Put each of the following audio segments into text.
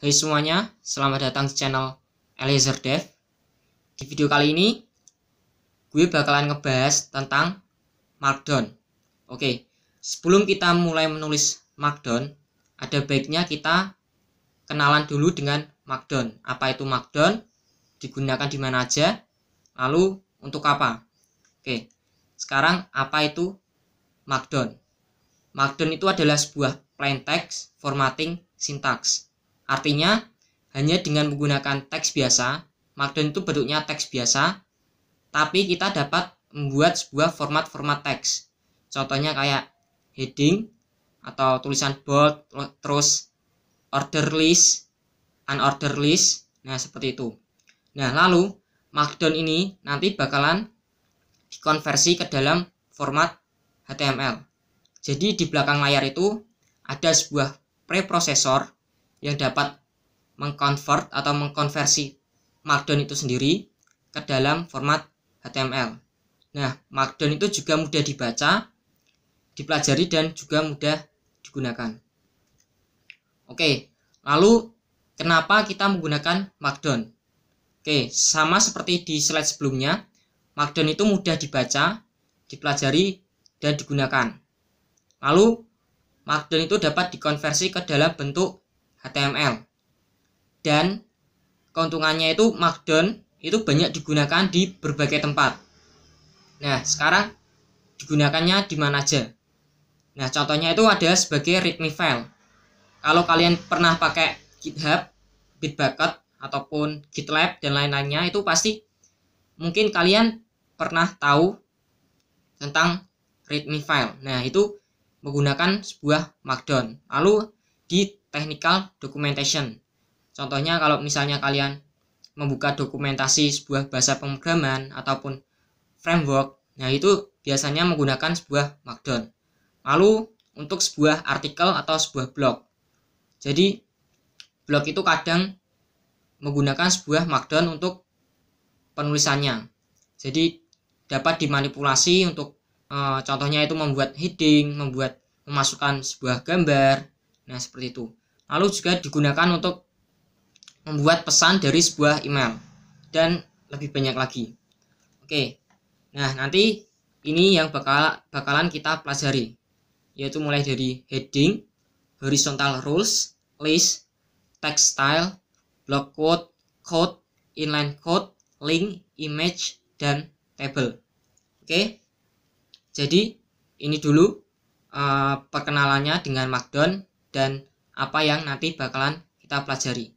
Hai semuanya, selamat datang di channel Eliezer Dev. Di video kali ini, gue bakalan ngebahas tentang Markdown. Oke, sebelum kita mulai menulis Markdown, ada baiknya kita kenalan dulu dengan Markdown. Apa itu Markdown? Digunakan di mana aja? Lalu untuk apa? Oke, sekarang apa itu Markdown? Markdown itu adalah sebuah plain text formatting syntax Artinya, hanya dengan menggunakan teks biasa, Markdown itu bentuknya teks biasa, tapi kita dapat membuat sebuah format-format teks. Contohnya kayak heading, atau tulisan bold, terus order list, unorder list, nah seperti itu. Nah lalu Markdown ini nanti bakalan dikonversi ke dalam format HTML. Jadi di belakang layar itu ada sebuah preprosesor yang dapat mengkonvert atau mengkonversi Markdown itu sendiri ke dalam format HTML. Nah, Markdown itu juga mudah dibaca, dipelajari dan juga mudah digunakan. Oke, lalu kenapa kita menggunakan Markdown? Oke, sama seperti di slide sebelumnya, Markdown itu mudah dibaca, dipelajari dan digunakan. Lalu Markdown itu dapat dikonversi ke dalam bentuk HTML. Dan keuntungannya itu Markdown itu banyak digunakan di berbagai tempat. Nah, sekarang digunakannya di mana aja? Nah, contohnya itu ada sebagai readme file. Kalau kalian pernah pakai GitHub, Bitbucket, ataupun GitLab, dan lain-lainnya, itu pasti mungkin kalian pernah tahu tentang readme file. Nah, itu menggunakan sebuah markdown. Lalu di technical documentation. Contohnya kalau misalnya kalian membuka dokumentasi sebuah bahasa pemrograman ataupun framework, nah itu biasanya menggunakan sebuah markdown. Lalu untuk sebuah artikel atau sebuah blog. Jadi blog itu kadang menggunakan sebuah markdown untuk penulisannya. Jadi dapat dimanipulasi untuk e, contohnya itu membuat heading, membuat memasukkan sebuah gambar. Nah, seperti itu. Lalu juga digunakan untuk membuat pesan dari sebuah email dan lebih banyak lagi. Oke. Nah, nanti ini yang bakal bakalan kita pelajari yaitu mulai dari heading, horizontal rules, list, text style, block quote, code, inline code, link, image, dan table. Oke. Jadi ini dulu uh, perkenalannya dengan Markdown dan apa yang nanti bakalan kita pelajari.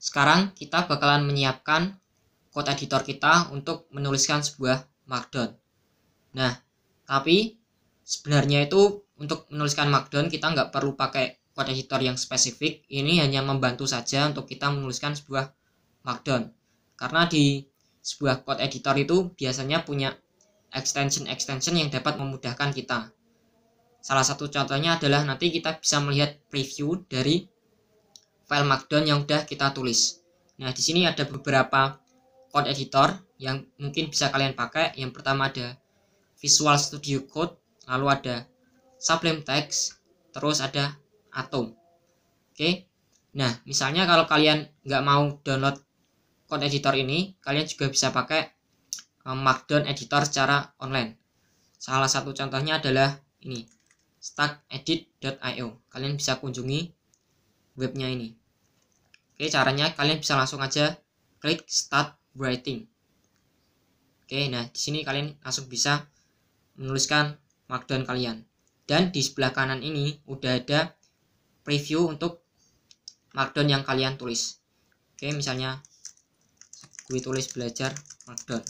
Sekarang kita bakalan menyiapkan code editor kita untuk menuliskan sebuah markdown. Nah, tapi sebenarnya itu untuk menuliskan markdown kita nggak perlu pakai code editor yang spesifik. Ini hanya membantu saja untuk kita menuliskan sebuah markdown. Karena di sebuah code editor itu biasanya punya extension-extension yang dapat memudahkan kita. Salah satu contohnya adalah nanti kita bisa melihat preview dari file markdown yang sudah kita tulis. Nah, di sini ada beberapa code editor yang mungkin bisa kalian pakai. Yang pertama ada Visual Studio Code, lalu ada Sublime Text, terus ada Atom. Oke. Nah, misalnya kalau kalian nggak mau download code editor ini, kalian juga bisa pakai eh, Markdown editor secara online. Salah satu contohnya adalah ini, startedit.io. Kalian bisa kunjungi webnya ini. Oke, caranya kalian bisa langsung aja klik start writing. Oke, nah di sini kalian langsung bisa menuliskan markdown kalian. Dan di sebelah kanan ini udah ada preview untuk markdown yang kalian tulis. Oke, misalnya gue tulis belajar markdown.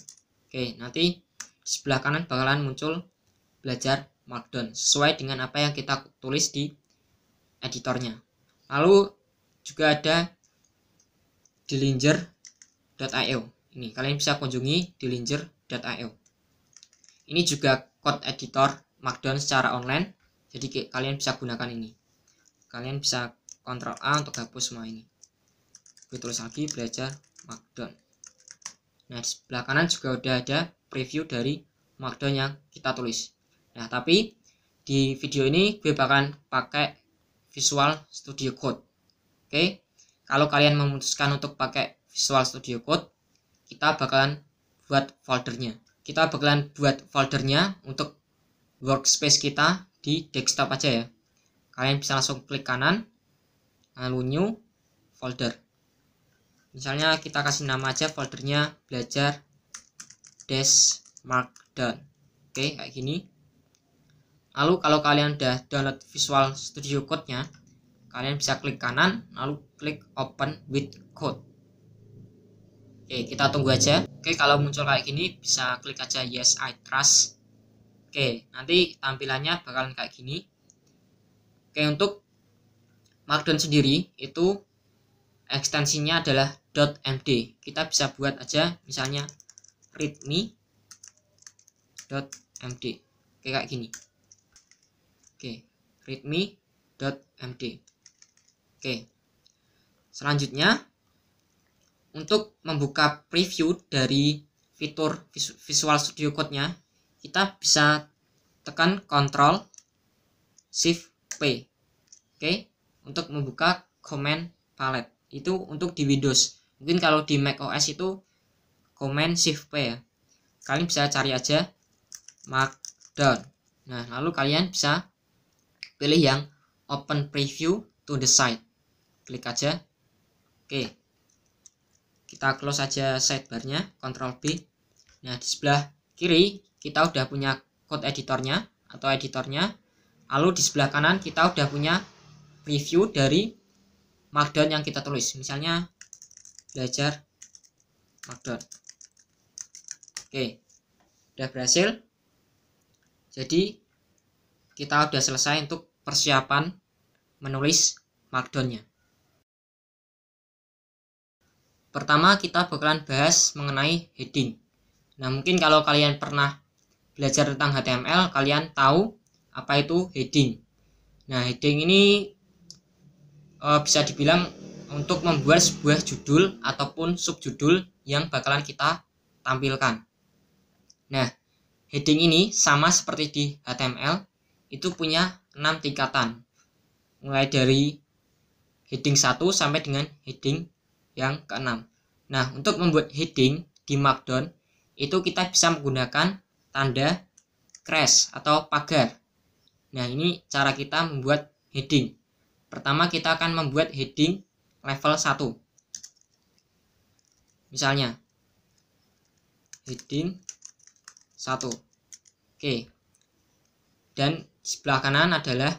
Oke, nanti di sebelah kanan bakalan muncul belajar markdown sesuai dengan apa yang kita tulis di editornya. Lalu juga ada dilinger.io. Ini kalian bisa kunjungi dilinger.io. Ini juga code editor markdown secara online. Jadi kalian bisa gunakan ini. Kalian bisa kontrol A untuk hapus semua ini. Gue tulis lagi belajar markdown. Nah, di sebelah kanan juga udah ada preview dari markdown yang kita tulis. Nah, tapi di video ini gue bakalan pakai Visual Studio Code. Oke. Kalau kalian memutuskan untuk pakai Visual Studio Code, kita bakalan buat foldernya. Kita bakalan buat foldernya untuk workspace kita di desktop aja ya. Kalian bisa langsung klik kanan, lalu new folder. Misalnya kita kasih nama aja foldernya belajar dash markdown. Oke, kayak gini lalu kalau kalian udah download Visual Studio Code-nya kalian bisa klik kanan lalu klik open with code oke kita tunggu aja oke kalau muncul kayak gini bisa klik aja yes I trust oke nanti tampilannya bakalan kayak gini oke untuk markdown sendiri itu ekstensinya adalah .md kita bisa buat aja misalnya readme.md kayak gini Oke, readme.md. Oke. Selanjutnya untuk membuka preview dari fitur Visual Studio Code-nya, kita bisa tekan Ctrl Shift P. Oke, untuk membuka command palette. Itu untuk di Windows. Mungkin kalau di Mac OS itu command Shift P ya. Kalian bisa cari aja Markdown. Nah, lalu kalian bisa pilih yang open preview to the site klik aja oke kita close aja sidebarnya Ctrl B nah di sebelah kiri kita udah punya code editornya atau editornya lalu di sebelah kanan kita udah punya preview dari markdown yang kita tulis misalnya belajar markdown oke udah berhasil jadi kita udah selesai untuk persiapan menulis markdownnya. Pertama kita bakalan bahas mengenai heading. Nah mungkin kalau kalian pernah belajar tentang HTML kalian tahu apa itu heading. Nah heading ini e, bisa dibilang untuk membuat sebuah judul ataupun subjudul yang bakalan kita tampilkan. Nah, heading ini sama seperti di HTML, itu punya 6 tingkatan. Mulai dari heading 1 sampai dengan heading yang keenam. Nah, untuk membuat heading di Markdown itu kita bisa menggunakan tanda crash atau pagar. Nah, ini cara kita membuat heading. Pertama kita akan membuat heading level 1. Misalnya heading 1. Oke. Dan sebelah kanan adalah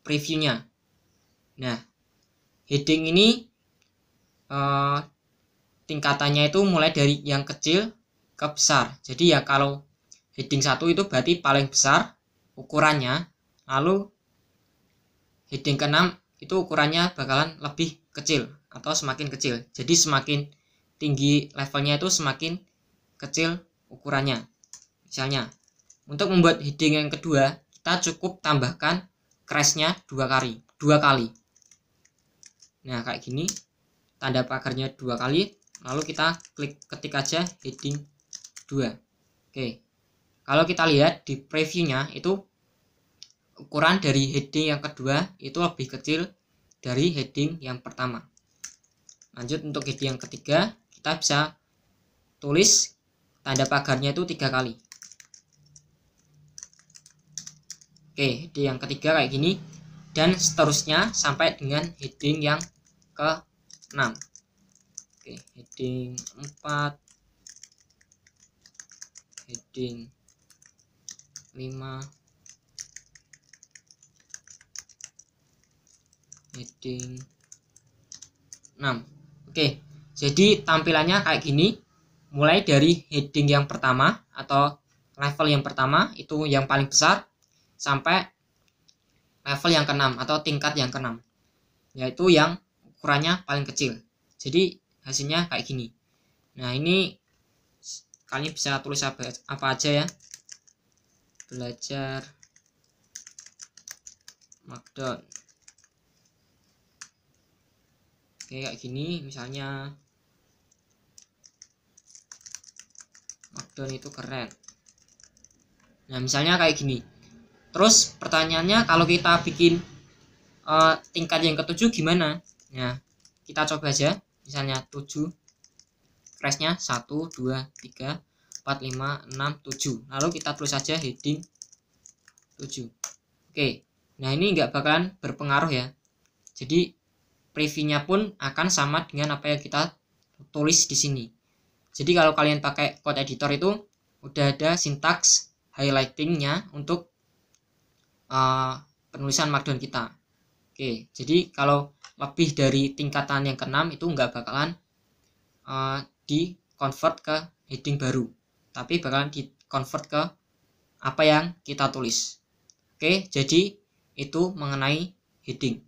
previewnya. Nah, heading ini eh, tingkatannya itu mulai dari yang kecil ke besar. Jadi ya kalau heading satu itu berarti paling besar ukurannya, lalu heading ke-6 itu ukurannya bakalan lebih kecil atau semakin kecil. Jadi semakin tinggi levelnya itu semakin kecil ukurannya. Misalnya, untuk membuat heading yang kedua, kita cukup tambahkan crashnya dua kali dua kali nah kayak gini tanda pagarnya dua kali lalu kita klik ketik aja heading 2 oke kalau kita lihat di previewnya itu ukuran dari heading yang kedua itu lebih kecil dari heading yang pertama lanjut untuk heading yang ketiga kita bisa tulis tanda pagarnya itu tiga kali Oke, di yang ketiga kayak gini dan seterusnya sampai dengan heading yang ke-6. Oke, heading 4 heading 5 heading 6 oke jadi tampilannya kayak gini mulai dari heading yang pertama atau level yang pertama itu yang paling besar sampai level yang keenam atau tingkat yang keenam yaitu yang ukurannya paling kecil jadi hasilnya kayak gini nah ini kalian bisa tulis apa, apa aja ya belajar markdown oke kayak gini misalnya markdown itu keren nah misalnya kayak gini Terus pertanyaannya kalau kita bikin uh, tingkat yang ketujuh gimana? Nah, kita coba aja. Misalnya 7 Crash-nya 1 2 3 4 5 6 7. Lalu kita tulis aja heading 7. Oke. Nah, ini nggak bakalan berpengaruh ya. Jadi preview-nya pun akan sama dengan apa yang kita tulis di sini. Jadi kalau kalian pakai code editor itu udah ada sintaks highlighting-nya untuk Eh, penulisan markdown kita oke jadi kalau lebih dari tingkatan yang keenam itu nggak bakalan uh, eh, di convert ke heading baru tapi bakalan di convert ke apa yang kita tulis oke jadi itu mengenai heading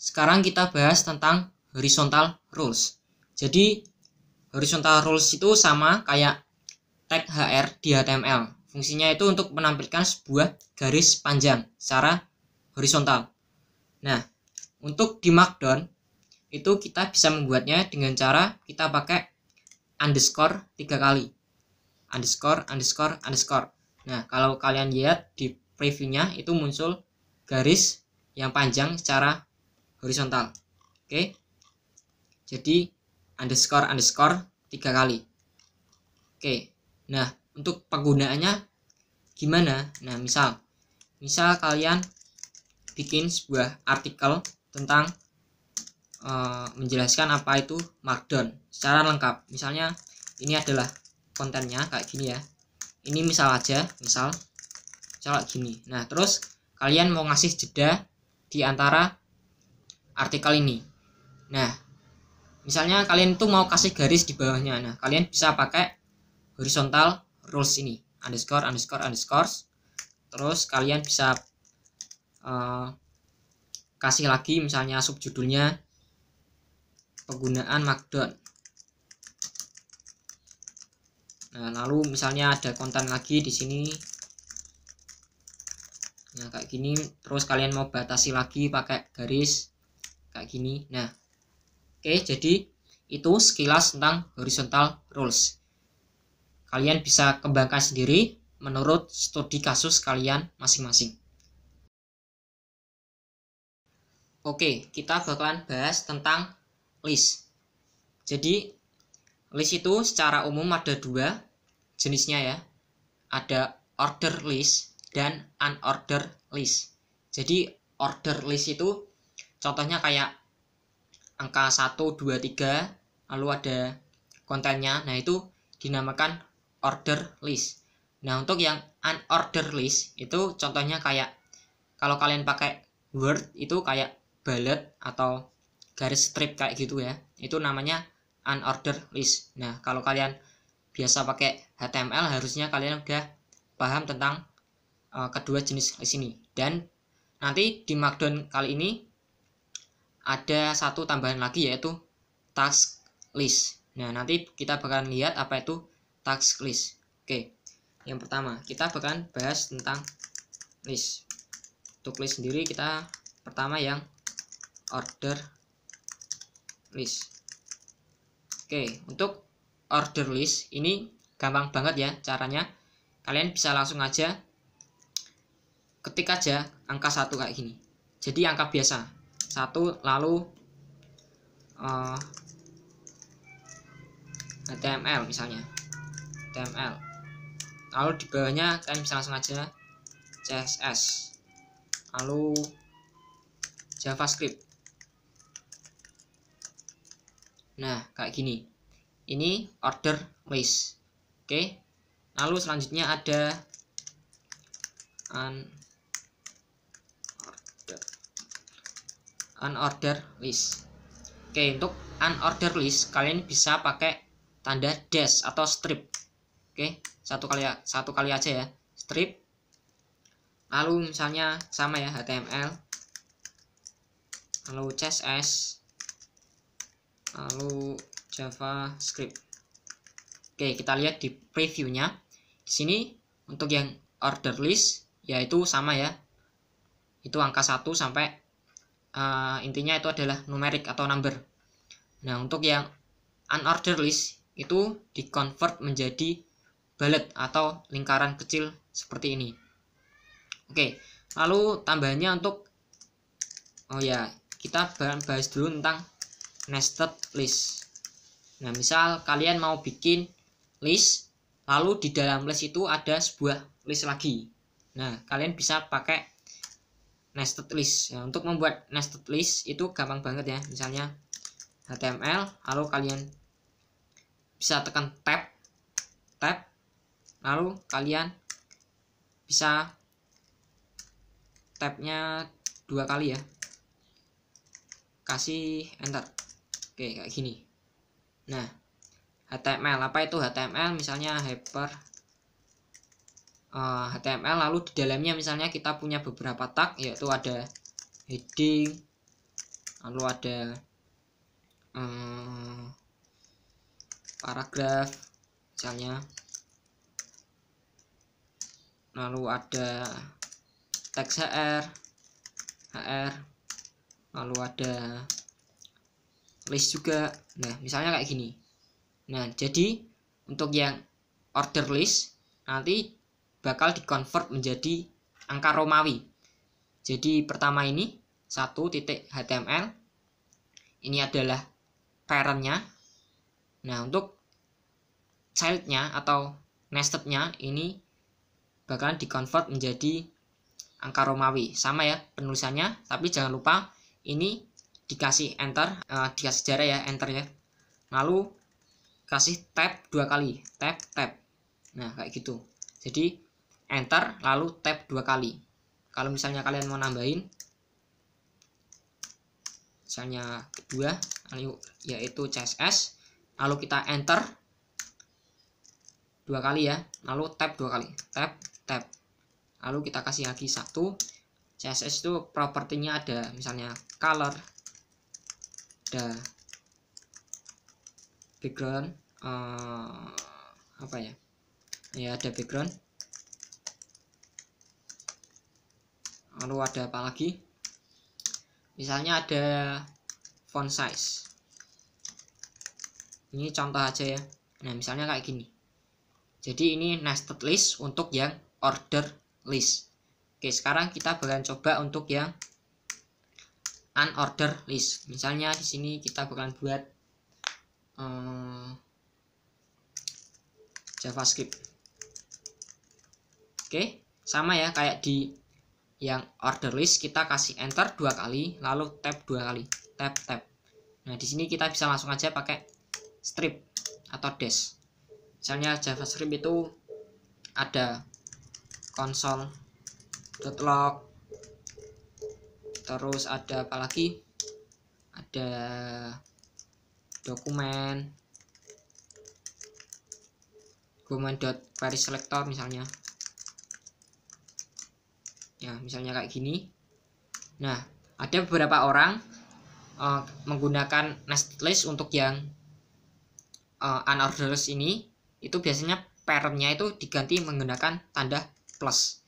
sekarang kita bahas tentang horizontal rules. Jadi horizontal rules itu sama kayak tag HR di HTML. Fungsinya itu untuk menampilkan sebuah garis panjang secara horizontal. Nah, untuk di Markdown itu kita bisa membuatnya dengan cara kita pakai underscore tiga kali. Underscore, underscore, underscore. Nah, kalau kalian lihat di previewnya itu muncul garis yang panjang secara horizontal. Oke. Jadi underscore underscore tiga kali. Oke. Nah, untuk penggunaannya gimana nah misal misal kalian bikin sebuah artikel tentang uh, menjelaskan apa itu markdown secara lengkap misalnya ini adalah kontennya kayak gini ya ini misal aja misal misal gini nah terus kalian mau ngasih jeda di antara artikel ini nah misalnya kalian tuh mau kasih garis di bawahnya nah kalian bisa pakai horizontal rules ini underscore underscore underscore terus kalian bisa uh, kasih lagi misalnya sub judulnya penggunaan markdown nah lalu misalnya ada konten lagi di sini nah kayak gini terus kalian mau batasi lagi pakai garis kayak gini nah oke jadi itu sekilas tentang horizontal rules Kalian bisa kembangkan sendiri menurut studi kasus kalian masing-masing. Oke, kita bakalan bahas tentang list. Jadi, list itu secara umum ada dua jenisnya ya. Ada order list dan unorder list. Jadi, order list itu contohnya kayak angka 1, 2, 3, lalu ada kontennya. Nah, itu dinamakan order list. Nah, untuk yang unorder list itu contohnya kayak kalau kalian pakai Word itu kayak bullet atau garis strip kayak gitu ya. Itu namanya unorder list. Nah, kalau kalian biasa pakai HTML harusnya kalian udah paham tentang uh, kedua jenis list ini. Dan nanti di Markdown kali ini ada satu tambahan lagi yaitu task list. Nah, nanti kita bakalan lihat apa itu task list. Oke. Yang pertama, kita akan bahas tentang list. Untuk list sendiri kita pertama yang order list. Oke, untuk order list ini gampang banget ya caranya. Kalian bisa langsung aja ketik aja angka satu kayak gini. Jadi angka biasa. satu lalu uh, eh, HTML misalnya html. lalu di bawahnya kalian bisa langsung aja css lalu javascript nah kayak gini ini order list. oke lalu selanjutnya ada an order unorder list oke okay, untuk unorder list kalian bisa pakai tanda dash atau strip Oke, satu kali satu kali aja ya. Strip. Lalu misalnya sama ya HTML. Lalu CSS. Lalu JavaScript. Oke, kita lihat di previewnya. Di sini untuk yang order list yaitu sama ya. Itu angka 1 sampai uh, intinya itu adalah numerik atau number. Nah, untuk yang unorder list itu di convert menjadi balet atau lingkaran kecil seperti ini. Oke, lalu tambahannya untuk oh ya, kita bahas dulu tentang nested list. Nah, misal kalian mau bikin list, lalu di dalam list itu ada sebuah list lagi. Nah, kalian bisa pakai nested list. Nah, untuk membuat nested list itu gampang banget ya. Misalnya HTML, lalu kalian bisa tekan tab, tab, lalu kalian bisa tabnya dua kali ya kasih enter oke kayak gini nah HTML apa itu HTML misalnya hyper uh, eh, HTML lalu di dalamnya misalnya kita punya beberapa tag yaitu ada heading lalu ada um, paragraf misalnya lalu ada teks HR HR lalu ada list juga nah misalnya kayak gini nah jadi untuk yang order list nanti bakal di convert menjadi angka Romawi jadi pertama ini satu titik HTML ini adalah parentnya nah untuk childnya atau nestednya ini bakalan dikonvert menjadi angka Romawi sama ya penulisannya tapi jangan lupa ini dikasih enter uh, dikasih jarak ya enter ya lalu kasih tab dua kali tab tab nah kayak gitu jadi enter lalu tab dua kali kalau misalnya kalian mau nambahin misalnya dua lalu yaitu CSS lalu kita enter dua kali ya lalu tap dua kali tap, tap, lalu kita kasih lagi satu CSS itu propertinya ada misalnya color ada background uh, apa ya ya ada background lalu ada apa lagi misalnya ada font size ini contoh aja ya nah misalnya kayak gini jadi ini nested list untuk yang order list. Oke, sekarang kita bakalan coba untuk yang unorder list. Misalnya di sini kita bakalan buat um, JavaScript. Oke, sama ya kayak di yang order list kita kasih enter dua kali, lalu tab dua kali, tab tab. Nah, di sini kita bisa langsung aja pakai strip atau dash misalnya javascript itu ada console.log terus ada apa lagi ada dokumen dokumen.query selector misalnya ya misalnya kayak gini nah ada beberapa orang uh, menggunakan nested list untuk yang uh, eh, unordered ini itu biasanya parentnya itu diganti menggunakan tanda plus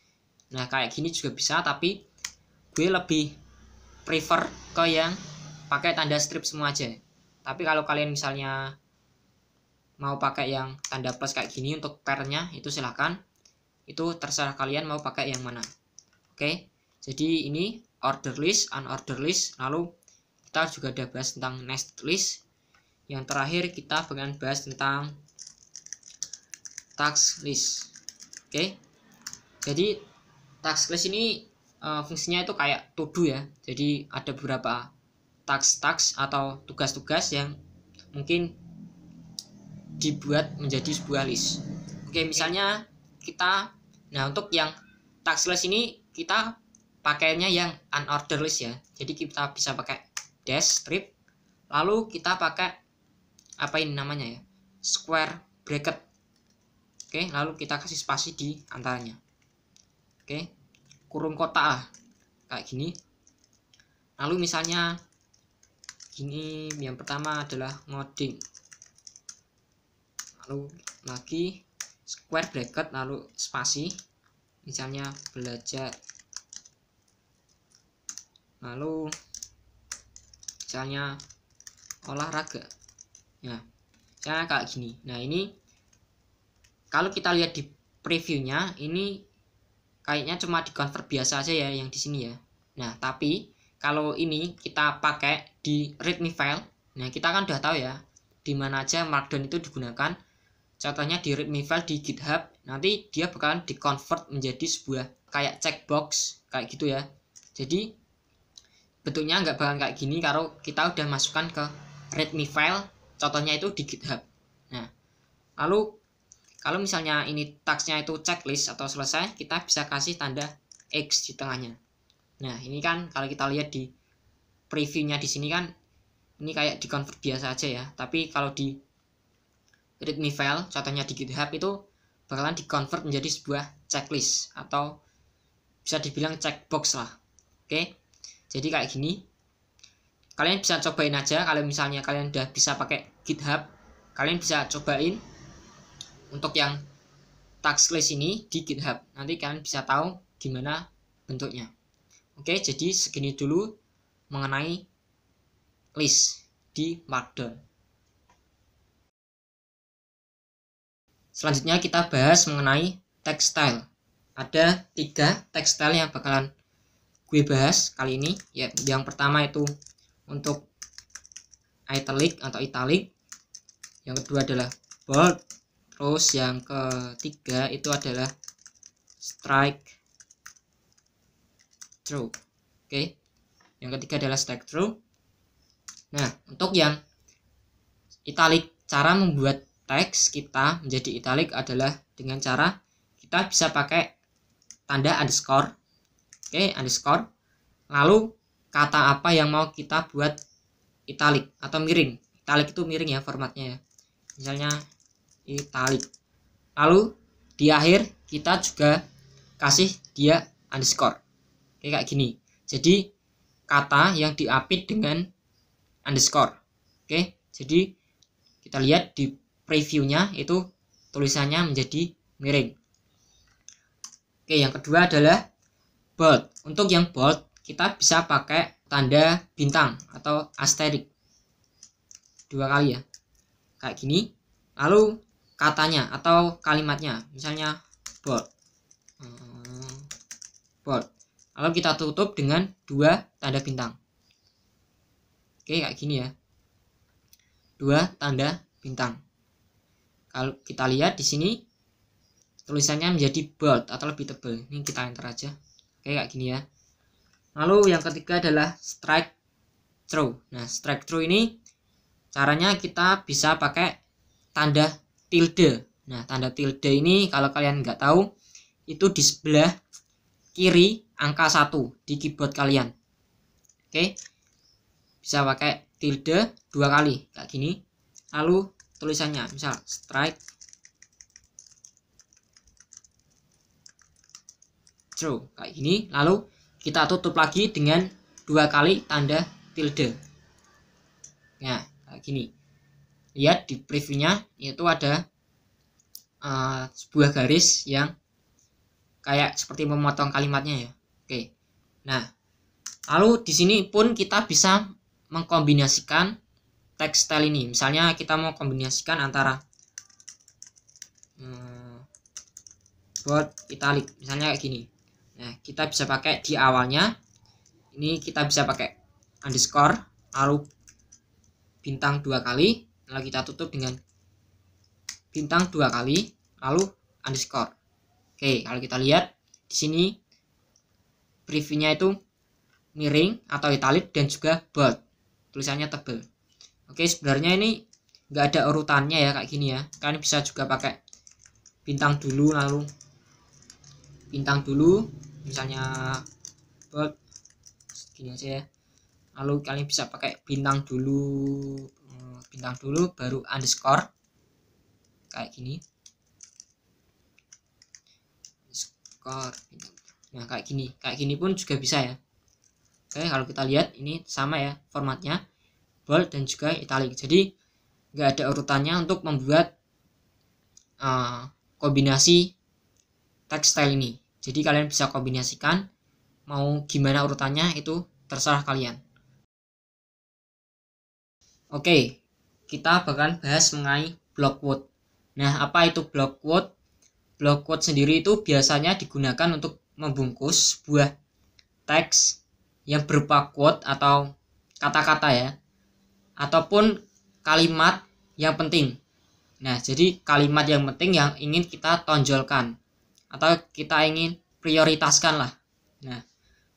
nah kayak gini juga bisa tapi gue lebih prefer ke yang pakai tanda strip semua aja tapi kalau kalian misalnya mau pakai yang tanda plus kayak gini untuk pernya itu silahkan itu terserah kalian mau pakai yang mana oke jadi ini order list unorder list lalu kita juga ada bahas tentang nested list yang terakhir kita pengen bahas tentang task list oke okay? jadi task list ini uh, fungsinya itu kayak to ya jadi ada beberapa task-task atau tugas-tugas yang mungkin dibuat menjadi sebuah list oke okay, misalnya kita nah untuk yang task list ini kita pakainya yang unorder list ya jadi kita bisa pakai dash strip lalu kita pakai apa ini namanya ya square bracket Oke, lalu kita kasih spasi di antaranya. Oke, kurung kotak lah. Kayak gini. Lalu misalnya gini yang pertama adalah ngoding. Lalu lagi square bracket lalu spasi misalnya belajar. Lalu misalnya olahraga. Ya. Misalnya kayak gini. Nah, ini kalau kita lihat di previewnya ini kayaknya cuma di convert biasa aja ya yang di sini ya nah tapi kalau ini kita pakai di readme file nah kita kan udah tahu ya di mana aja markdown itu digunakan contohnya di readme file di github nanti dia bakalan di convert menjadi sebuah kayak checkbox kayak gitu ya jadi bentuknya nggak bakalan kayak gini kalau kita udah masukkan ke readme file contohnya itu di github nah lalu kalau misalnya ini taksnya itu checklist atau selesai, kita bisa kasih tanda X di tengahnya. Nah, ini kan kalau kita lihat di previewnya di sini kan ini kayak di convert biasa aja ya. Tapi kalau di readme file, contohnya di GitHub itu bakalan di convert menjadi sebuah checklist atau bisa dibilang checkbox lah. Oke. Jadi kayak gini. Kalian bisa cobain aja kalau misalnya kalian udah bisa pakai GitHub, kalian bisa cobain untuk yang tax list ini di GitHub. Nanti kalian bisa tahu gimana bentuknya. Oke, jadi segini dulu mengenai list di Markdown. Selanjutnya kita bahas mengenai textile. Ada tiga textile yang bakalan gue bahas kali ini. Ya, yang pertama itu untuk italic atau italic. Yang kedua adalah bold Terus yang ketiga itu adalah strike through. Oke. Okay. Yang ketiga adalah strike through. Nah, untuk yang italic, cara membuat teks kita menjadi italic adalah dengan cara kita bisa pakai tanda underscore. Oke, okay, underscore. Lalu kata apa yang mau kita buat italic atau miring. Italic itu miring ya formatnya ya. Misalnya italic lalu di akhir kita juga kasih dia underscore Oke, kayak gini jadi kata yang diapit dengan underscore Oke jadi kita lihat di previewnya itu tulisannya menjadi miring Oke yang kedua adalah bold untuk yang bold kita bisa pakai tanda bintang atau asterisk dua kali ya kayak gini lalu katanya atau kalimatnya misalnya board hmm, board lalu kita tutup dengan dua tanda bintang oke kayak gini ya dua tanda bintang kalau kita lihat di sini tulisannya menjadi bold atau lebih tebal ini kita enter aja oke kayak gini ya lalu yang ketiga adalah strike through nah strike through ini caranya kita bisa pakai tanda tilde. Nah, tanda tilde ini kalau kalian nggak tahu, itu di sebelah kiri angka 1 di keyboard kalian. Oke. Bisa pakai tilde dua kali, kayak gini. Lalu tulisannya, misal strike true, kayak gini. Lalu kita tutup lagi dengan dua kali tanda tilde. Nah, kayak gini lihat di previewnya itu ada uh, sebuah garis yang kayak seperti memotong kalimatnya ya oke nah lalu di sini pun kita bisa mengkombinasikan teks style ini misalnya kita mau kombinasikan antara hmm, bold italic misalnya kayak gini nah kita bisa pakai di awalnya ini kita bisa pakai underscore lalu bintang dua kali lalu kita tutup dengan bintang dua kali lalu underscore oke kalau kita lihat di sini previewnya itu miring atau italic dan juga bold tulisannya tebal oke sebenarnya ini nggak ada urutannya ya kayak gini ya kalian bisa juga pakai bintang dulu lalu bintang dulu misalnya bold segini aja ya lalu kalian bisa pakai bintang dulu bintang dulu baru underscore kayak gini underscore bintang nah kayak gini kayak gini pun juga bisa ya oke kalau kita lihat ini sama ya formatnya bold dan juga italic jadi nggak ada urutannya untuk membuat uh, kombinasi text style ini jadi kalian bisa kombinasikan mau gimana urutannya itu terserah kalian oke kita bakalan bahas mengenai block quote. Nah, apa itu block quote? Block quote sendiri itu biasanya digunakan untuk membungkus sebuah teks yang berupa quote atau kata-kata ya ataupun kalimat yang penting. Nah, jadi kalimat yang penting yang ingin kita tonjolkan atau kita ingin prioritaskan lah. Nah,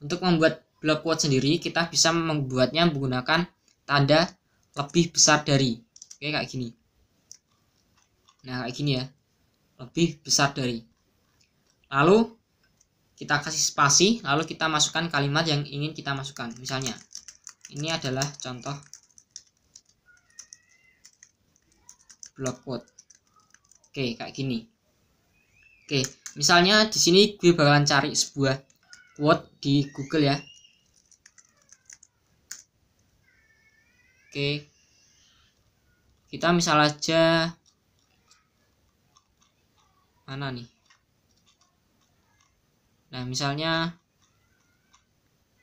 untuk membuat block quote sendiri kita bisa membuatnya menggunakan tanda lebih besar dari oke kayak gini nah kayak gini ya lebih besar dari lalu kita kasih spasi lalu kita masukkan kalimat yang ingin kita masukkan misalnya ini adalah contoh block quote oke kayak gini oke misalnya di sini gue bakalan cari sebuah quote di Google ya Oke. Kita misal aja mana nih? Nah, misalnya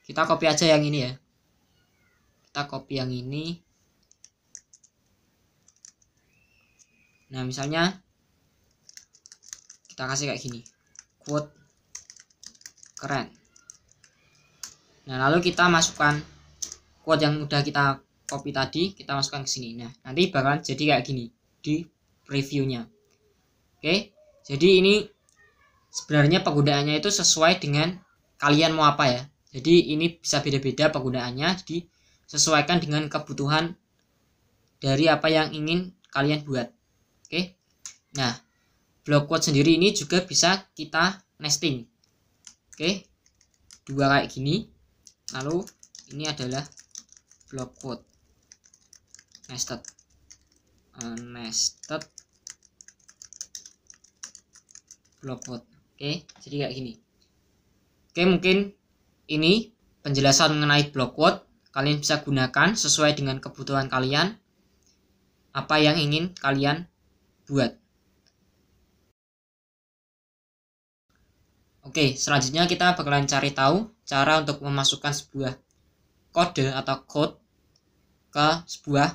kita copy aja yang ini ya. Kita copy yang ini. Nah, misalnya kita kasih kayak gini. Quote keren. Nah, lalu kita masukkan quote yang udah kita copy tadi kita masukkan ke sini nah nanti bakalan jadi kayak gini di previewnya oke jadi ini sebenarnya penggunaannya itu sesuai dengan kalian mau apa ya jadi ini bisa beda-beda penggunaannya jadi sesuaikan dengan kebutuhan dari apa yang ingin kalian buat oke nah block quote sendiri ini juga bisa kita nesting oke dua kayak gini lalu ini adalah block quote nested nested nested blockwood oke okay, jadi kayak gini oke okay, mungkin ini penjelasan mengenai blockwood kalian bisa gunakan sesuai dengan kebutuhan kalian apa yang ingin kalian buat Oke, selanjutnya kita bakalan cari tahu cara untuk memasukkan sebuah kode atau code ke sebuah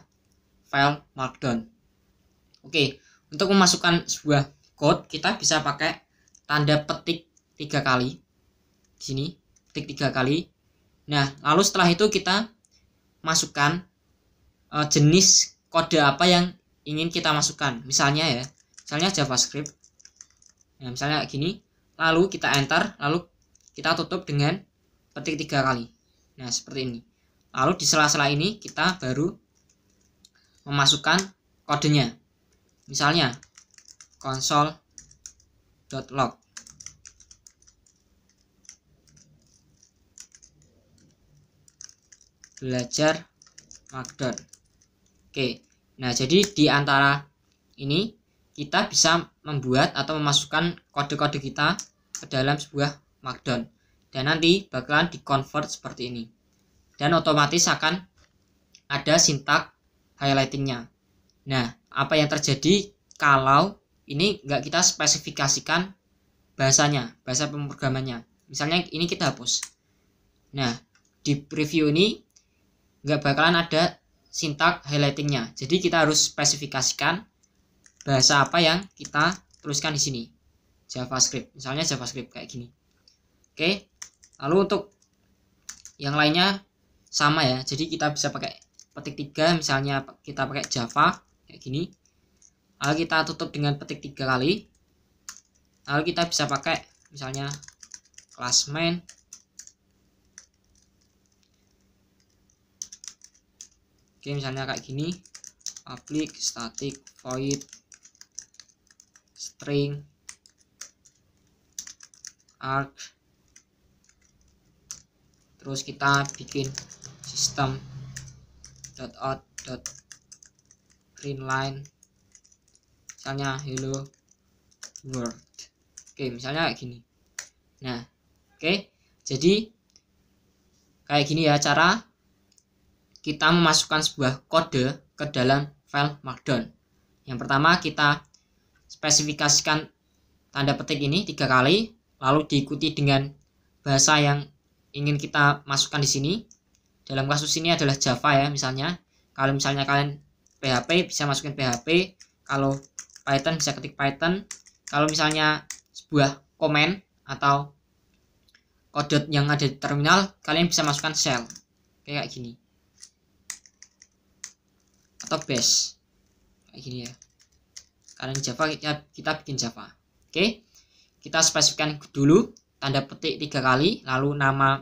file markdown. Oke, untuk memasukkan sebuah code kita bisa pakai tanda petik tiga kali. Di sini petik tiga kali. Nah, lalu setelah itu kita masukkan uh, jenis kode apa yang ingin kita masukkan. Misalnya ya, misalnya JavaScript. Ya, misalnya gini. Lalu kita enter, lalu kita tutup dengan petik tiga kali. Nah, seperti ini. Lalu di sela-sela ini kita baru memasukkan kodenya. Misalnya console.log. belajar markdown. Oke. Nah, jadi di antara ini kita bisa membuat atau memasukkan kode-kode kita ke dalam sebuah markdown dan nanti bakalan di-convert seperti ini. Dan otomatis akan ada sintak highlightingnya nah apa yang terjadi kalau ini nggak kita spesifikasikan bahasanya bahasa pemrogramannya misalnya ini kita hapus nah di preview ini nggak bakalan ada sintak highlightingnya jadi kita harus spesifikasikan bahasa apa yang kita tuliskan di sini JavaScript misalnya JavaScript kayak gini oke lalu untuk yang lainnya sama ya jadi kita bisa pakai petik 3 misalnya kita pakai Java kayak gini lalu kita tutup dengan petik tiga kali lalu kita bisa pakai misalnya kelas main oke misalnya kayak gini public static void string arc terus kita bikin sistem dot out dot green line misalnya hello world oke misalnya kayak gini nah oke jadi kayak gini ya cara kita memasukkan sebuah kode ke dalam file markdown yang pertama kita spesifikasikan tanda petik ini tiga kali lalu diikuti dengan bahasa yang ingin kita masukkan di sini dalam kasus ini adalah Java ya misalnya kalau misalnya kalian PHP bisa masukin PHP kalau Python bisa ketik Python kalau misalnya sebuah komen atau kode yang ada di terminal kalian bisa masukkan shell kayak gini atau base kayak gini ya kalian Java kita, ya, kita bikin Java oke kita spesifikkan dulu tanda petik tiga kali lalu nama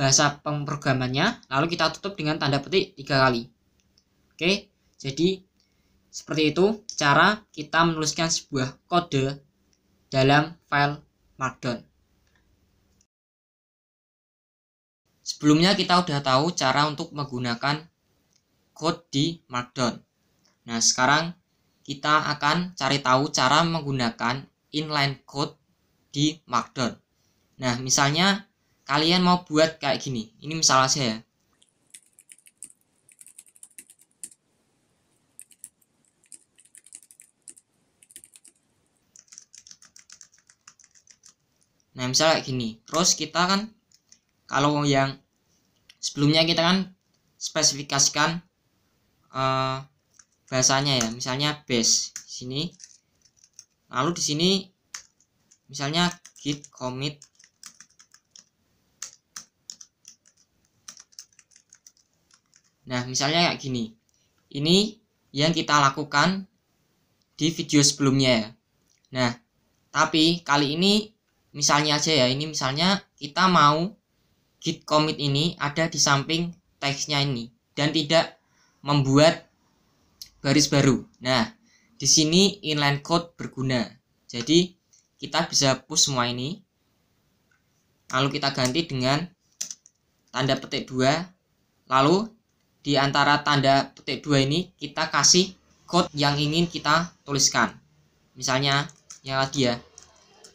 bahasa pemrogramannya, lalu kita tutup dengan tanda petik tiga kali. Oke, jadi seperti itu cara kita menuliskan sebuah kode dalam file Markdown. Sebelumnya kita sudah tahu cara untuk menggunakan code di Markdown. Nah, sekarang kita akan cari tahu cara menggunakan inline code di Markdown. Nah, misalnya kalian mau buat kayak gini ini misalnya saya Nah, misalnya kayak gini. Terus kita kan kalau yang sebelumnya kita kan spesifikasikan uh, bahasanya ya. Misalnya base sini. Lalu di sini misalnya git commit Nah, misalnya kayak gini. Ini yang kita lakukan di video sebelumnya ya. Nah, tapi kali ini misalnya aja ya, ini misalnya kita mau git commit ini ada di samping teksnya ini dan tidak membuat baris baru. Nah, di sini inline code berguna. Jadi, kita bisa push semua ini. Lalu kita ganti dengan tanda petik 2. Lalu di antara tanda petik dua ini kita kasih code yang ingin kita tuliskan misalnya yang lagi ya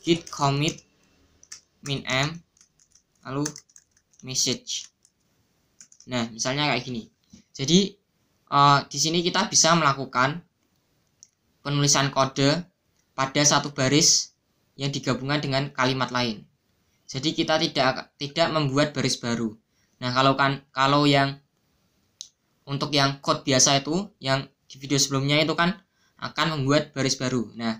git commit min m lalu message nah misalnya kayak gini jadi uh, di sini kita bisa melakukan penulisan kode pada satu baris yang digabungkan dengan kalimat lain jadi kita tidak tidak membuat baris baru nah kalau kan kalau yang untuk yang code biasa itu yang di video sebelumnya itu kan akan membuat baris baru nah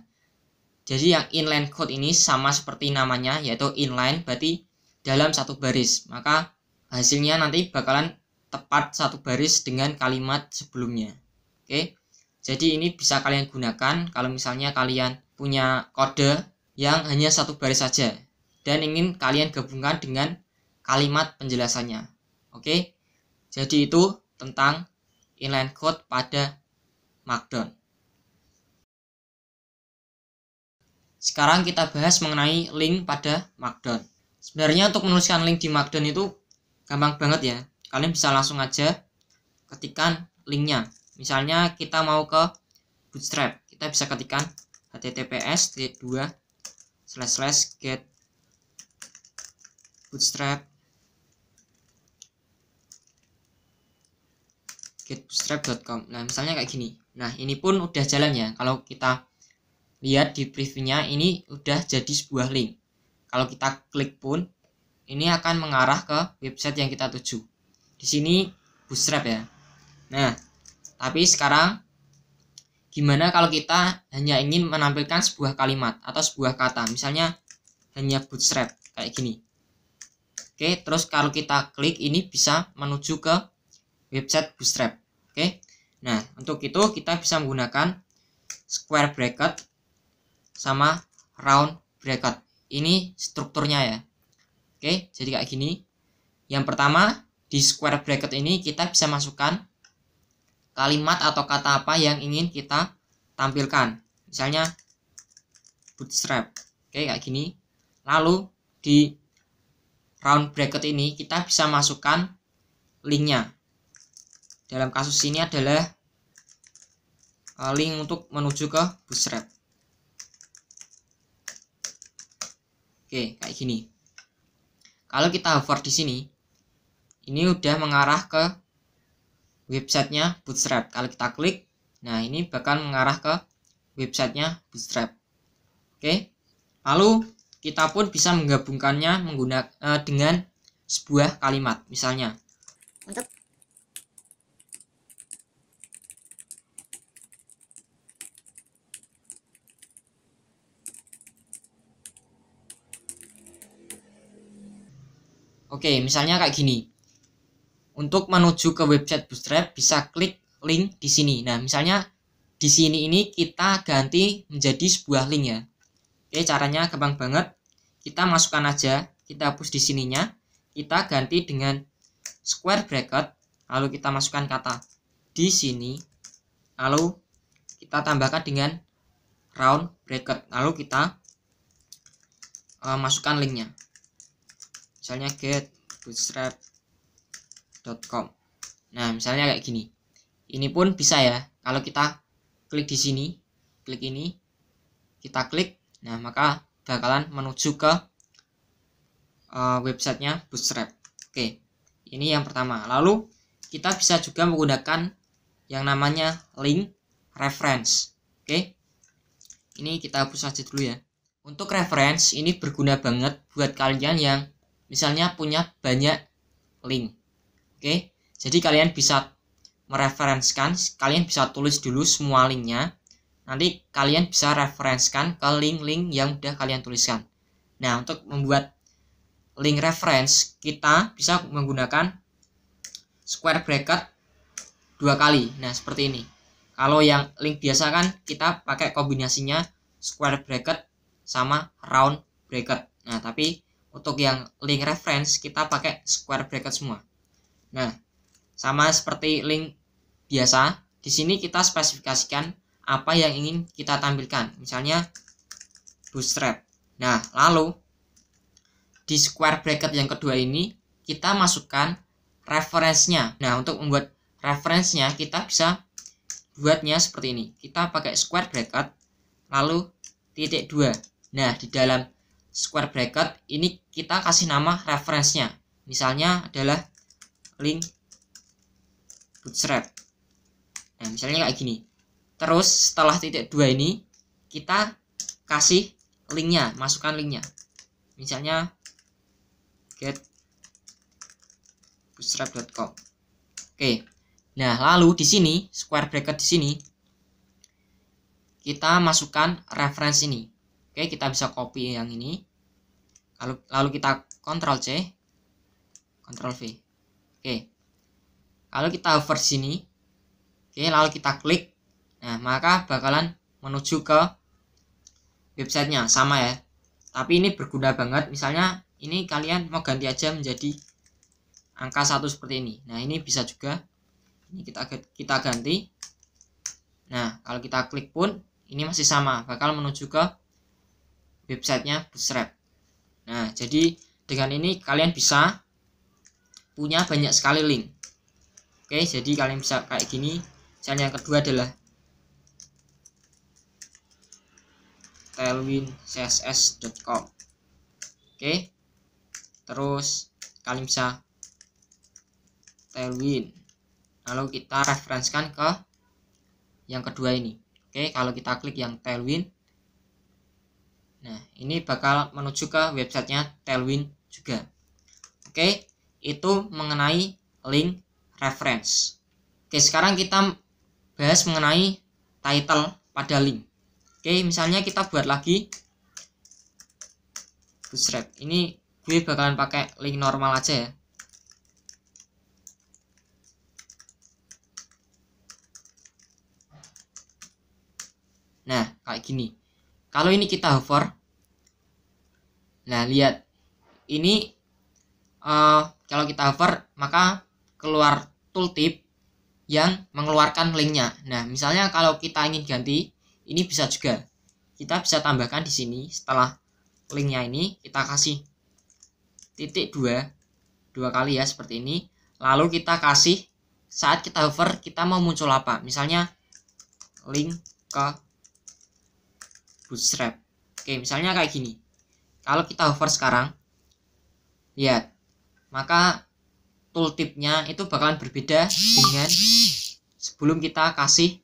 jadi yang inline code ini sama seperti namanya yaitu inline berarti dalam satu baris maka hasilnya nanti bakalan tepat satu baris dengan kalimat sebelumnya oke jadi ini bisa kalian gunakan kalau misalnya kalian punya kode yang hanya satu baris saja dan ingin kalian gabungkan dengan kalimat penjelasannya oke jadi itu tentang inline code pada Markdown. Sekarang kita bahas mengenai link pada Markdown. Sebenarnya untuk menuliskan link di Markdown itu gampang banget ya. Kalian bisa langsung aja ketikan linknya. Misalnya kita mau ke Bootstrap, kita bisa ketikan https 2 get bootstrap getbootstrap.com nah misalnya kayak gini nah ini pun udah jalan ya kalau kita lihat di previewnya ini udah jadi sebuah link kalau kita klik pun ini akan mengarah ke website yang kita tuju di sini bootstrap ya nah tapi sekarang gimana kalau kita hanya ingin menampilkan sebuah kalimat atau sebuah kata misalnya hanya bootstrap kayak gini oke terus kalau kita klik ini bisa menuju ke website Bootstrap. Oke. Nah, untuk itu kita bisa menggunakan square bracket sama round bracket. Ini strukturnya ya. Oke, jadi kayak gini. Yang pertama, di square bracket ini kita bisa masukkan kalimat atau kata apa yang ingin kita tampilkan. Misalnya bootstrap. Oke, kayak gini. Lalu di round bracket ini kita bisa masukkan linknya dalam kasus ini adalah link untuk menuju ke Bootstrap. Oke, kayak gini. Kalau kita hover di sini, ini udah mengarah ke websitenya Bootstrap. Kalau kita klik, nah ini bakal mengarah ke websitenya Bootstrap. Oke, lalu kita pun bisa menggabungkannya menggunakan eh, dengan sebuah kalimat, misalnya. Untuk Oke, misalnya kayak gini. Untuk menuju ke website Bootstrap bisa klik link di sini. Nah, misalnya di sini ini kita ganti menjadi sebuah link ya. Oke, caranya gampang banget. Kita masukkan aja, kita hapus di sininya. Kita ganti dengan square bracket, lalu kita masukkan kata di sini, lalu kita tambahkan dengan round bracket, lalu kita uh, masukkan linknya misalnya get bootstrap.com nah misalnya kayak gini ini pun bisa ya kalau kita klik di sini klik ini kita klik nah maka bakalan menuju ke uh, websitenya bootstrap oke ini yang pertama lalu kita bisa juga menggunakan yang namanya link reference oke ini kita hapus saja dulu ya untuk reference ini berguna banget buat kalian yang misalnya punya banyak link oke jadi kalian bisa mereferensikan kalian bisa tulis dulu semua linknya nanti kalian bisa referensikan ke link-link yang udah kalian tuliskan nah untuk membuat link reference kita bisa menggunakan square bracket dua kali nah seperti ini kalau yang link biasa kan kita pakai kombinasinya square bracket sama round bracket. Nah, tapi untuk yang link reference kita pakai square bracket semua nah sama seperti link biasa di sini kita spesifikasikan apa yang ingin kita tampilkan misalnya bootstrap nah lalu di square bracket yang kedua ini kita masukkan referensinya nah untuk membuat referensinya kita bisa buatnya seperti ini kita pakai square bracket lalu titik dua. nah di dalam square bracket ini kita kasih nama referensinya misalnya adalah link bootstrap nah misalnya kayak gini terus setelah titik dua ini kita kasih linknya masukkan linknya misalnya get bootstrap.com oke nah lalu di sini square bracket di sini kita masukkan reference ini oke kita bisa copy yang ini Lalu, lalu kita Ctrl C, Ctrl V. Oke. Kalau kita hover sini, oke, lalu kita klik. Nah, maka bakalan menuju ke websitenya sama ya. Tapi ini berguna banget. Misalnya ini kalian mau ganti aja menjadi angka satu seperti ini. Nah, ini bisa juga. Ini kita kita ganti. Nah, kalau kita klik pun ini masih sama, bakal menuju ke websitenya Bootstrap. Nah, jadi dengan ini kalian bisa punya banyak sekali link. Oke, jadi kalian bisa kayak gini. Misalnya yang kedua adalah tailwindcss.com. Oke. Terus kalian bisa tailwind. Lalu kita referensikan ke yang kedua ini. Oke, kalau kita klik yang tailwind Nah, ini bakal menuju ke websitenya Tailwind juga. Oke, itu mengenai link reference. Oke, sekarang kita bahas mengenai title pada link. Oke, misalnya kita buat lagi bootstrap. Ini gue bakalan pakai link normal aja ya. Nah, kayak gini. Kalau ini kita hover, nah lihat ini uh, kalau kita hover maka keluar tooltip yang mengeluarkan linknya. Nah misalnya kalau kita ingin ganti ini bisa juga kita bisa tambahkan di sini setelah linknya ini kita kasih titik dua dua kali ya seperti ini. Lalu kita kasih saat kita hover kita mau muncul apa? Misalnya link ke bootstrap oke misalnya kayak gini kalau kita hover sekarang lihat maka tooltipnya itu bakalan berbeda dengan sebelum kita kasih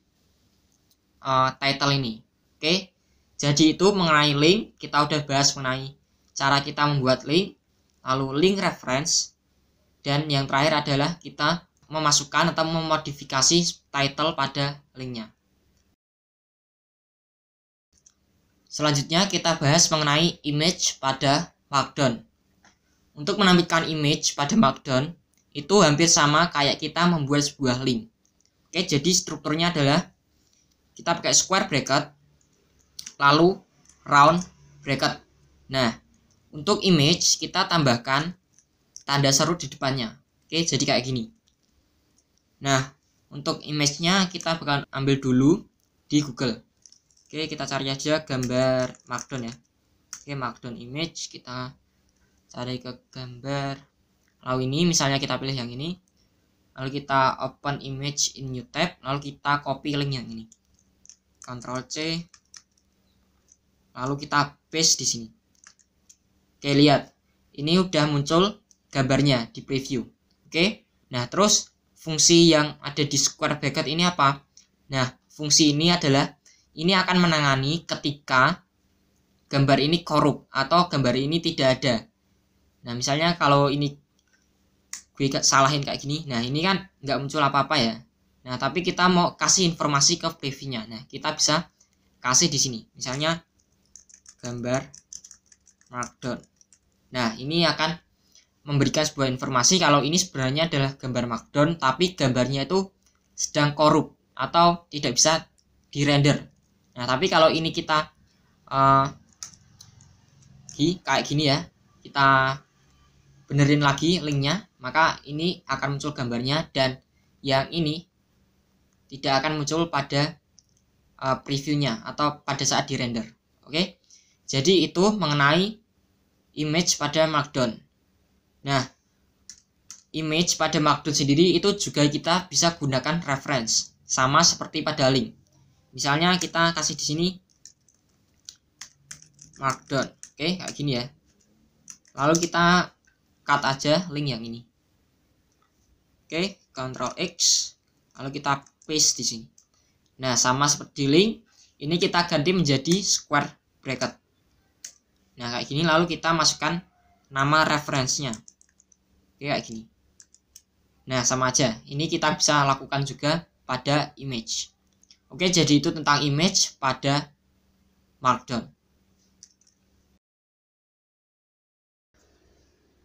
uh, title ini oke jadi itu mengenai link kita udah bahas mengenai cara kita membuat link lalu link reference dan yang terakhir adalah kita memasukkan atau memodifikasi title pada linknya Selanjutnya kita bahas mengenai image pada Markdown. Untuk menampilkan image pada Markdown, itu hampir sama kayak kita membuat sebuah link. Oke, jadi strukturnya adalah kita pakai square bracket, lalu round bracket. Nah, untuk image kita tambahkan tanda seru di depannya. Oke, jadi kayak gini. Nah, untuk image-nya kita akan ambil dulu di Google. Oke, kita cari aja gambar markdown ya. Oke, markdown image kita cari ke gambar. Lalu ini misalnya kita pilih yang ini. Lalu kita open image in new tab, lalu kita copy link yang ini. Ctrl C. Lalu kita paste di sini. Oke, lihat. Ini udah muncul gambarnya di preview. Oke. Nah, terus fungsi yang ada di square bracket ini apa? Nah, fungsi ini adalah ini akan menangani ketika gambar ini korup atau gambar ini tidak ada. Nah, misalnya kalau ini gue salahin kayak gini, nah ini kan nggak muncul apa-apa ya. Nah, tapi kita mau kasih informasi ke preview-nya. Nah, kita bisa kasih di sini. Misalnya gambar markdown. Nah, ini akan memberikan sebuah informasi kalau ini sebenarnya adalah gambar markdown tapi gambarnya itu sedang korup atau tidak bisa di-render. Nah, tapi kalau ini kita uh, kayak gini ya, kita benerin lagi linknya, maka ini akan muncul gambarnya dan yang ini tidak akan muncul pada uh, previewnya atau pada saat di render. Oke, jadi itu mengenai image pada Markdown. Nah, image pada Markdown sendiri itu juga kita bisa gunakan reference sama seperti pada link misalnya kita kasih di sini markdown oke kayak gini ya lalu kita cut aja link yang ini oke okay, Ctrl X lalu kita paste di sini nah sama seperti link ini kita ganti menjadi square bracket nah kayak gini lalu kita masukkan nama referensinya oke kayak gini nah sama aja ini kita bisa lakukan juga pada image Oke, jadi itu tentang image pada Markdown.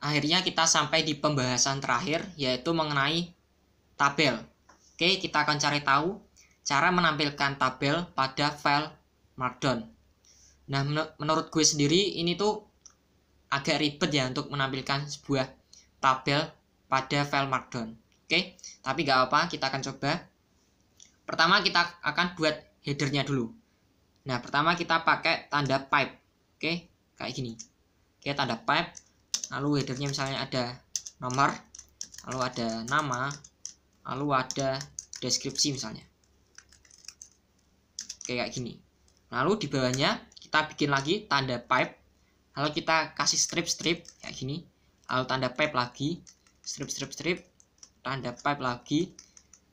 Akhirnya kita sampai di pembahasan terakhir yaitu mengenai tabel. Oke, kita akan cari tahu cara menampilkan tabel pada file Markdown. Nah, menurut gue sendiri ini tuh agak ribet ya untuk menampilkan sebuah tabel pada file Markdown. Oke, tapi gak apa, kita akan coba. Pertama kita akan buat headernya dulu. Nah, pertama kita pakai tanda pipe. Oke, kayak gini. Oke, tanda pipe. Lalu headernya misalnya ada nomor, lalu ada nama, lalu ada deskripsi misalnya. Oke, kayak gini. Lalu di bawahnya kita bikin lagi tanda pipe. Lalu kita kasih strip-strip kayak gini. Lalu tanda pipe lagi, strip-strip-strip, tanda pipe lagi,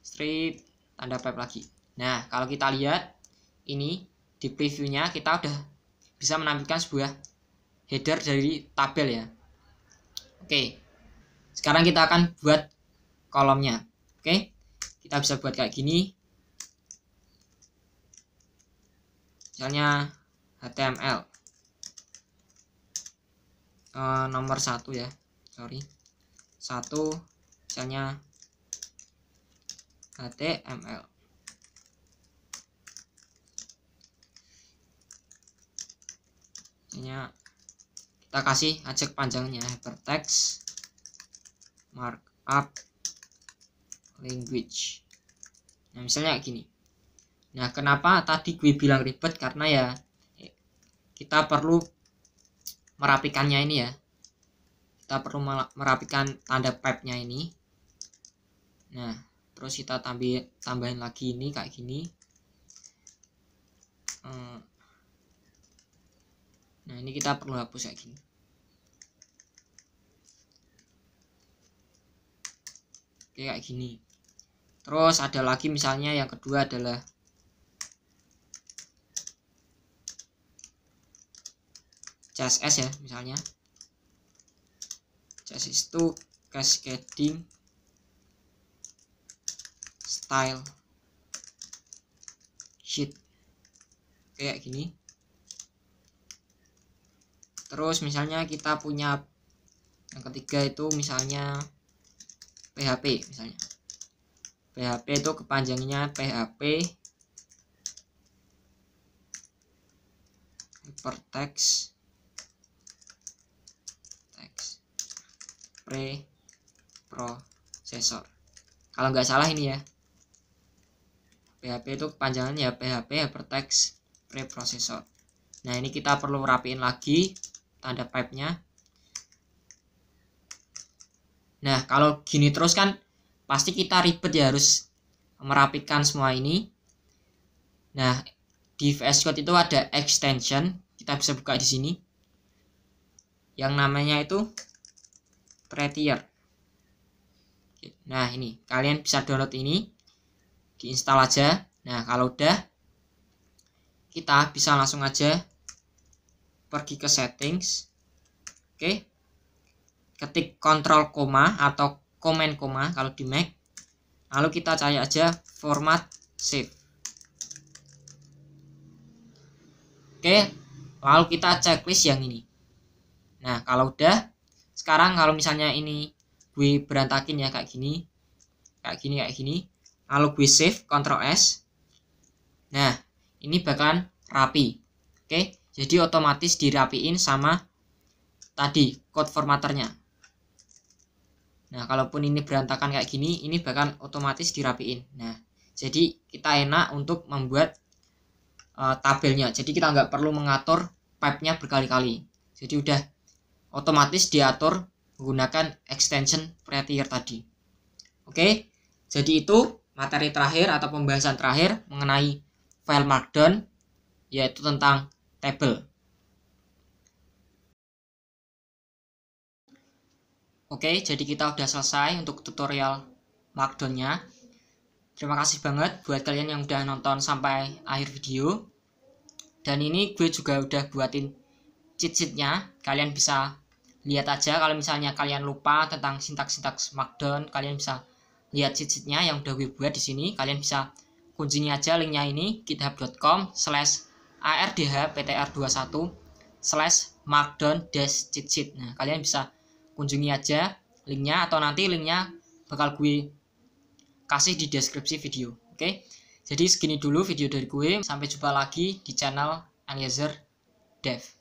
strip tanda pipe lagi nah kalau kita lihat ini di previewnya kita udah bisa menampilkan sebuah header dari tabel ya oke sekarang kita akan buat kolomnya oke kita bisa buat kayak gini misalnya HTML e, nomor satu ya sorry satu misalnya HTML Ini ya. kita kasih aja panjangnya hypertext markup language nah misalnya gini nah kenapa tadi gue bilang ribet karena ya kita perlu merapikannya ini ya kita perlu merapikan tanda pipe nya ini nah terus kita tambah tambahin lagi ini kayak gini eh, nah ini kita perlu hapus kayak gini oke kayak gini terus ada lagi misalnya yang kedua adalah CSS ya misalnya CSS itu cascading style sheet kayak gini terus misalnya kita punya yang ketiga itu misalnya PHP misalnya PHP itu kepanjangnya PHP hypertext text pre processor kalau nggak salah ini ya PHP itu kepanjangannya ya, PHP Hypertext Preprocessor nah ini kita perlu rapiin lagi tanda pipe-nya nah kalau gini terus kan pasti kita ribet ya harus merapikan semua ini nah di VS Code itu ada extension kita bisa buka di sini yang namanya itu Prettier. Nah, ini kalian bisa download ini diinstal aja nah kalau udah kita bisa langsung aja pergi ke settings oke ketik kontrol koma atau komen koma kalau di Mac lalu kita cari aja format save oke lalu kita checklist yang ini nah kalau udah sekarang kalau misalnya ini gue berantakin ya kayak gini kayak gini kayak gini kalau gue save Ctrl S. Nah, ini bakalan rapi. Oke, jadi otomatis dirapiin sama tadi code formaternya Nah, kalaupun ini berantakan kayak gini, ini bahkan otomatis dirapiin. Nah, jadi kita enak untuk membuat uh, tabelnya. Jadi kita nggak perlu mengatur pipe-nya berkali-kali. Jadi udah otomatis diatur menggunakan extension prettier tadi. Oke, jadi itu materi terakhir atau pembahasan terakhir mengenai file markdown yaitu tentang table. Oke, jadi kita sudah selesai untuk tutorial markdownnya. Terima kasih banget buat kalian yang udah nonton sampai akhir video. Dan ini gue juga udah buatin cheat sheetnya. Kalian bisa lihat aja kalau misalnya kalian lupa tentang sintaks-sintaks markdown, kalian bisa lihat cheat-sheetnya yang udah gue buat di sini kalian bisa kunjungi aja linknya ini github.com slash ardhptr21 slash markdown dash cheat sheet nah kalian bisa kunjungi aja linknya atau nanti linknya bakal gue kasih di deskripsi video oke jadi segini dulu video dari gue sampai jumpa lagi di channel Eliezer Dev